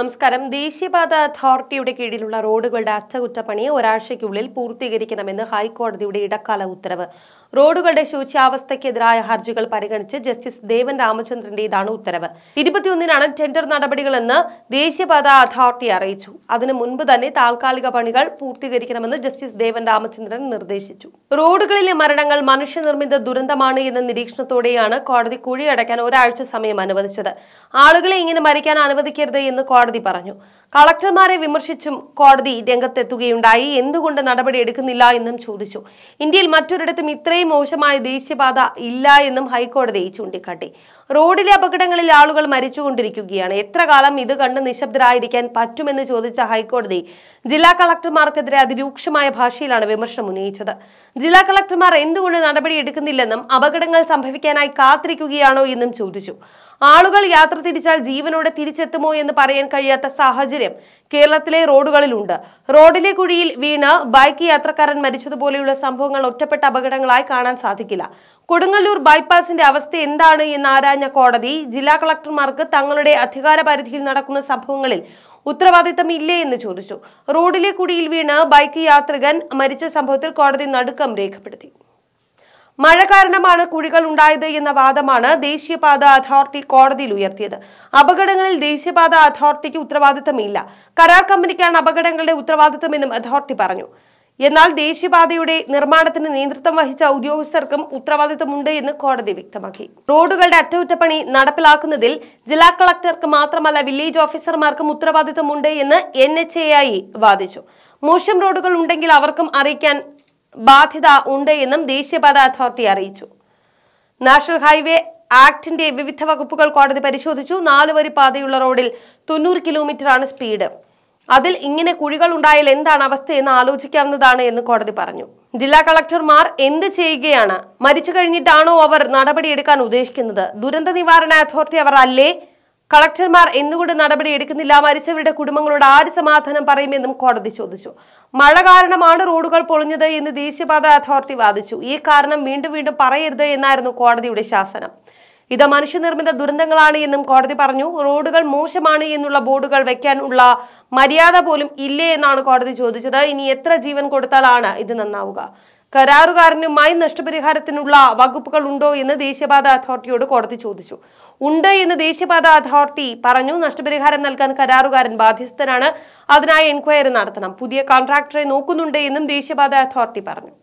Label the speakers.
Speaker 1: നമസ്കാരം ദേശീയപാത അതോറിറ്റിയുടെ കീഴിലുള്ള റോഡുകളുടെ അറ്റകുറ്റപ്പണി ഒരാഴ്ചയ്ക്കുള്ളിൽ പൂർത്തീകരിക്കണമെന്ന് ഹൈക്കോടതിയുടെ ഇടക്കാല ഉത്തരവ് റോഡുകളുടെ ശൂച്യാവസ്ഥയ്ക്കെതിരായ ഹർജികൾ പരിഗണിച്ച് ജസ്റ്റിസ് ദേവൻ രാമചന്ദ്രന്റേതാണ് ഉത്തരവ് ഇരുപത്തിയൊന്നിനാണ് ടെൻഡർ നടപടികളെന്ന് ദേശീയപാത അതോറിറ്റി അറിയിച്ചു അതിനു മുൻപ് തന്നെ താൽക്കാലിക പണികൾ പൂർത്തീകരിക്കണമെന്ന് ജസ്റ്റിസ് ദേവൻ രാമചന്ദ്രൻ നിർദ്ദേശിച്ചു റോഡുകളിലെ മരണങ്ങൾ മനുഷ്യനിർമ്മിത ദുരന്തമാണ് എന്ന നിരീക്ഷണത്തോടെയാണ് കോടതി കുഴിയടയ്ക്കാൻ ഒരാഴ്ച സമയം അനുവദിച്ചത് ആളുകളെ ഇങ്ങനെ മരിക്കാൻ അനുവദിക്കരുത് എന്ന് കോടതി കോടതി പറഞ്ഞു കളക്ടർമാരെ വിമർശിച്ചും കോടതി രംഗത്തെത്തുകയുണ്ടായി എന്തുകൊണ്ട് നടപടി എടുക്കുന്നില്ല എന്നും ചോദിച്ചു ഇന്ത്യയിൽ മറ്റൊരിടത്തും ഇത്രയും മോശമായ ദേശീയപാത ഇല്ല എന്നും ഹൈക്കോടതി ചൂണ്ടിക്കാട്ടി റോഡിലെ അപകടങ്ങളിൽ ആളുകൾ മരിച്ചുകൊണ്ടിരിക്കുകയാണ് എത്ര കാലം ഇത് കണ്ട് നിശബ്ദരായിരിക്കാൻ പറ്റുമെന്ന് ചോദിച്ച ഹൈക്കോടതി ജില്ലാ കളക്ടർമാർക്കെതിരെ അതിരൂക്ഷമായ ഭാഷയിലാണ് വിമർശനം ഉന്നയിച്ചത് ജില്ലാ കളക്ടർമാർ എന്തുകൊണ്ട് നടപടി എടുക്കുന്നില്ലെന്നും അപകടങ്ങൾ സംഭവിക്കാനായി കാത്തിരിക്കുകയാണോ എന്നും ചോദിച്ചു ആളുകൾ യാത്ര തിരിച്ചാൽ ജീവനോടെ തിരിച്ചെത്തുമോ എന്ന് പറയാൻ കഴിയാത്ത സാഹചര്യം കേരളത്തിലെ റോഡുകളിലുണ്ട് റോഡിലെ കുഴിയിൽ വീണ് ബൈക്ക് യാത്രക്കാരൻ മരിച്ചതുപോലെയുള്ള സംഭവങ്ങൾ ഒറ്റപ്പെട്ട അപകടങ്ങളായി കാണാൻ സാധിക്കില്ല കൊടുങ്ങല്ലൂർ ബൈപ്പാസിന്റെ അവസ്ഥ എന്താണ് എന്ന് ആരാഞ്ഞ കോടതി ജില്ലാ കളക്ടർമാർക്ക് തങ്ങളുടെ അധികാര പരിധിയിൽ നടക്കുന്ന സംഭവങ്ങളിൽ ഉത്തരവാദിത്തം ഇല്ലേ എന്ന് ചോദിച്ചു റോഡിലെ കുടിയിൽ വീണ് ബൈക്ക് യാത്രികൻ മരിച്ച സംഭവത്തിൽ കോടതി നടുക്കം രേഖപ്പെടുത്തി മഴ കാരണമാണ് കുഴികൾ ഉണ്ടായത് എന്ന വാദമാണ് ദേശീയപാത അതോറിറ്റി കോടതിയിൽ ഉയർത്തിയത് അപകടങ്ങളിൽ ദേശീയപാത അതോറിറ്റിക്ക് ഉത്തരവാദിത്തമില്ല കരാർ കമ്പനിക്കാണ് അപകടങ്ങളുടെ ഉത്തരവാദിത്തമെന്നും അതോറിറ്റി പറഞ്ഞു എന്നാൽ ദേശീയപാതയുടെ നിർമ്മാണത്തിന് നേതൃത്വം വഹിച്ച ഉദ്യോഗസ്ഥർക്കും ഉത്തരവാദിത്തമുണ്ട് എന്ന് കോടതി വ്യക്തമാക്കി റോഡുകളുടെ അറ്റകുറ്റപ്പണി നടപ്പിലാക്കുന്നതിൽ ജില്ലാ കളക്ടർക്ക് മാത്രമല്ല വില്ലേജ് ഓഫീസർമാർക്കും ഉത്തരവാദിത്തമുണ്ട് എന്ന് എൻ വാദിച്ചു മോശം റോഡുകൾ ഉണ്ടെങ്കിൽ അവർക്കും അറിയിക്കാൻ ബാധ്യത ഉണ്ട് എന്നും ദേശീയപാത അതോറിറ്റി അറിയിച്ചു നാഷണൽ ഹൈവേ ആക്ടിന്റെ വിവിധ വകുപ്പുകൾ കോടതി പരിശോധിച്ചു നാലുവരി വരി പാതയുള്ള റോഡിൽ തൊണ്ണൂറ് കിലോമീറ്ററാണ് സ്പീഡ് അതിൽ ഇങ്ങനെ കുഴികൾ ഉണ്ടായാൽ എന്താണ് അവസ്ഥ എന്ന് ആലോചിക്കാവുന്നതാണ് എന്ന് കോടതി പറഞ്ഞു ജില്ലാ കളക്ടർമാർ എന്ത് ചെയ്യുകയാണ് മരിച്ചു കഴിഞ്ഞിട്ടാണോ അവർ നടപടിയെടുക്കാൻ ഉദ്ദേശിക്കുന്നത് ദുരന്ത നിവാരണ അതോറിറ്റി അവർ അല്ലേ കളക്ടർമാർ എന്നുകൊണ്ട് നടപടി എടുക്കുന്നില്ല മരിച്ചവരുടെ കുടുംബങ്ങളോട് ആര് സമാധാനം പറയുമെന്നും കോടതി ചോദിച്ചു മഴ കാരണമാണ് റോഡുകൾ പൊളിഞ്ഞത് എന്ന് ദേശീയപാത അതോറിറ്റി വാദിച്ചു ഈ കാരണം വീണ്ടും വീണ്ടും പറയരുത് എന്നായിരുന്നു കോടതിയുടെ ശാസനം ഇത് മനുഷ്യനിർമ്മിത ദുരന്തങ്ങളാണ് എന്നും കോടതി പറഞ്ഞു റോഡുകൾ മോശമാണ് എന്നുള്ള ബോർഡുകൾ വെക്കാനുള്ള മര്യാദ പോലും ഇല്ലേ എന്നാണ് കോടതി ചോദിച്ചത് ഇനി എത്ര ജീവൻ കൊടുത്താലാണ് ഇത് നന്നാവുക കരാറുകാരനുമായി നഷ്ടപരിഹാരത്തിനുള്ള വകുപ്പുകൾ ഉണ്ടോ എന്ന് ദേശീയപാത അതോറിറ്റിയോട് കോടതി ചോദിച്ചു ഉണ്ട് എന്ന് ദേശീയപാത അതോറിറ്റി പറഞ്ഞു നഷ്ടപരിഹാരം നൽകാൻ കരാറുകാരൻ ബാധ്യസ്ഥനാണ് അതിനായി എൻക്വയറി നടത്തണം പുതിയ കോൺട്രാക്ടറെ നോക്കുന്നുണ്ട് എന്നും ദേശീയപാത അതോറിറ്റി പറഞ്ഞു